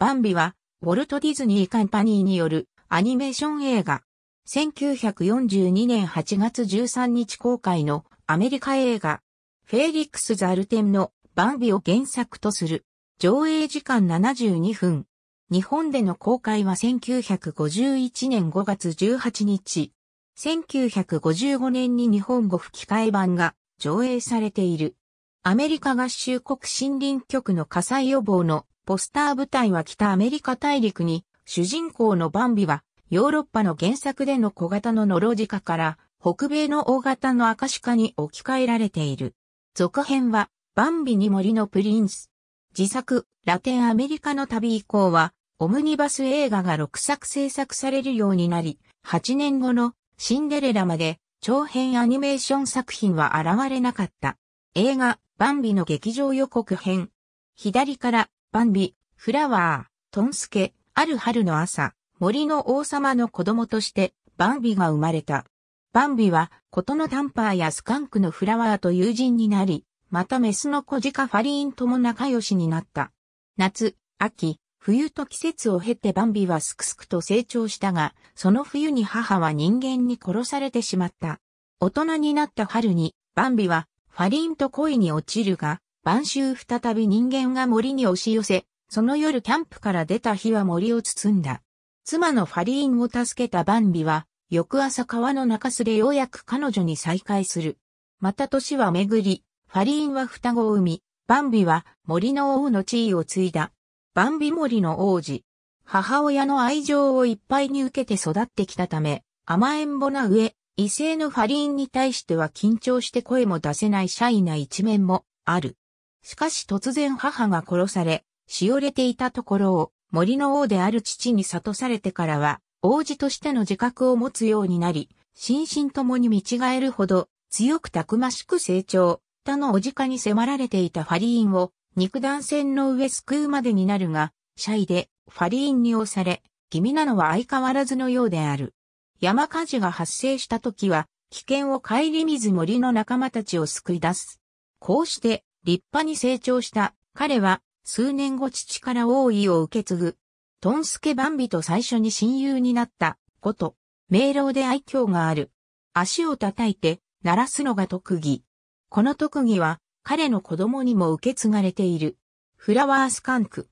バンビは、ウォルト・ディズニー・カンパニーによるアニメーション映画。1942年8月13日公開のアメリカ映画、フェーリックス・ザルテンのバンビを原作とする。上映時間72分。日本での公開は1951年5月18日。1955年に日本語吹き替え版が上映されている。アメリカ合衆国森林局の火災予防のポスター舞台は北アメリカ大陸に、主人公のバンビは、ヨーロッパの原作での小型のノロジカから、北米の大型のアカシカに置き換えられている。続編は、バンビに森のプリンス。自作、ラテンアメリカの旅以降は、オムニバス映画が6作制作されるようになり、8年後のシンデレラまで長編アニメーション作品は現れなかった。映画、バンビの劇場予告編。左から般美、フラワー、トンスケ、ある春の朝、森の王様の子供として、バンビが生まれた。バンビは、ことのタンパーやスカンクのフラワーと友人になり、またメスの小鹿ファリーンとも仲良しになった。夏、秋、冬と季節を経てバンビはすくすくと成長したが、その冬に母は人間に殺されてしまった。大人になった春に、バンビは、ファリーンと恋に落ちるが、晩秋再び人間が森に押し寄せ、その夜キャンプから出た火は森を包んだ。妻のファリーンを助けたバンビは、翌朝川の中洲でようやく彼女に再会する。また年は巡り、ファリーンは双子を産み、バンビは森の王の地位を継いだ。バンビ森の王子。母親の愛情をいっぱいに受けて育ってきたため、甘えんぼな上、異性のファリーンに対しては緊張して声も出せないシャイな一面もある。しかし突然母が殺され、しおれていたところを森の王である父に悟されてからは、王子としての自覚を持つようになり、心身ともに見違えるほど強くたくましく成長、他のおじかに迫られていたファリーンを肉弾戦の上救うまでになるが、シャイでファリーンに押され、気味なのは相変わらずのようである。山火事が発生した時は、危険を顧みず森の仲間たちを救い出す。こうして、立派に成長した彼は数年後父から王位を受け継ぐ。トンスケバンビと最初に親友になったこと。明朗で愛嬌がある。足を叩いて鳴らすのが特技。この特技は彼の子供にも受け継がれている。フラワースカンク。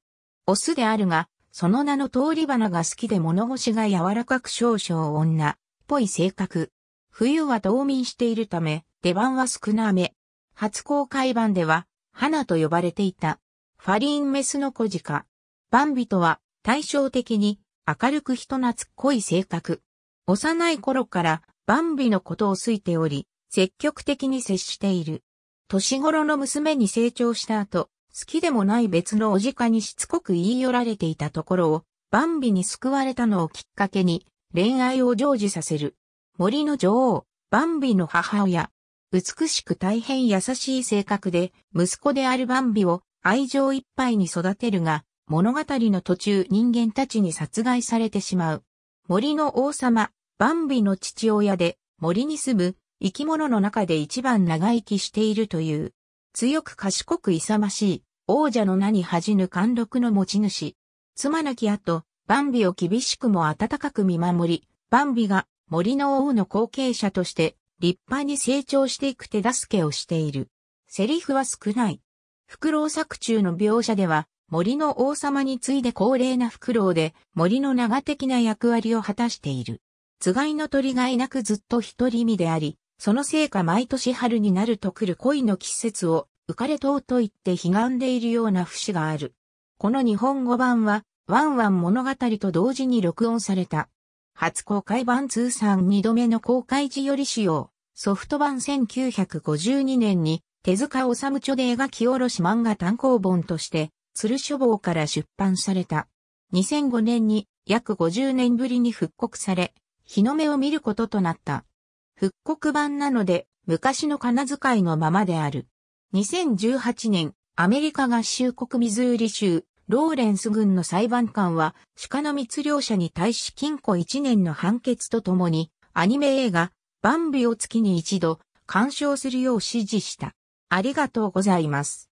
オスであるが、その名の通り花が好きで物腰が柔らかく少々女っぽい性格。冬は冬眠しているため、出番は少なめ。初公開版では、花と呼ばれていた。ファリーンメスの小鹿。バンビとは対照的に明るく人懐っこい性格。幼い頃からバンビのことを好いており、積極的に接している。年頃の娘に成長した後、好きでもない別のお鹿にしつこく言い寄られていたところを、バンビに救われたのをきっかけに、恋愛を成就させる。森の女王、バンビの母親、美しく大変優しい性格で、息子であるバンビを愛情いっぱいに育てるが、物語の途中人間たちに殺害されてしまう。森の王様、バンビの父親で、森に住む生き物の中で一番長生きしているという、強く賢く勇ましい、王者の名に恥じぬ貫禄の持ち主。妻なき後、バンビを厳しくも温かく見守り、バンビが森の王の後継者として立派に成長していく手助けをしている。セリフは少ない。フクロウ作中の描写では、森の王様に次いで高齢なフクロウで森の長的な役割を果たしている。つがいの鳥がいなくずっと一人身であり、そのせいか毎年春になると来る恋の季節を浮かれとうと言って悲願でいるような節がある。この日本語版は、ワンワン物語と同時に録音された。初公開版通算2度目の公開時より使用、ソフト版1952年に手塚治虫著で描き下ろし漫画単行本として、鶴書房から出版された。2005年に約50年ぶりに復刻され、日の目を見ることとなった。復刻版なので、昔の金遣いのままである。2018年、アメリカ合衆国ミズーリ州ローレンス軍の裁判官は、鹿の密漁者に対し禁錮1年の判決とともに、アニメ映画、バンビを月に一度、鑑賞するよう指示した。ありがとうございます。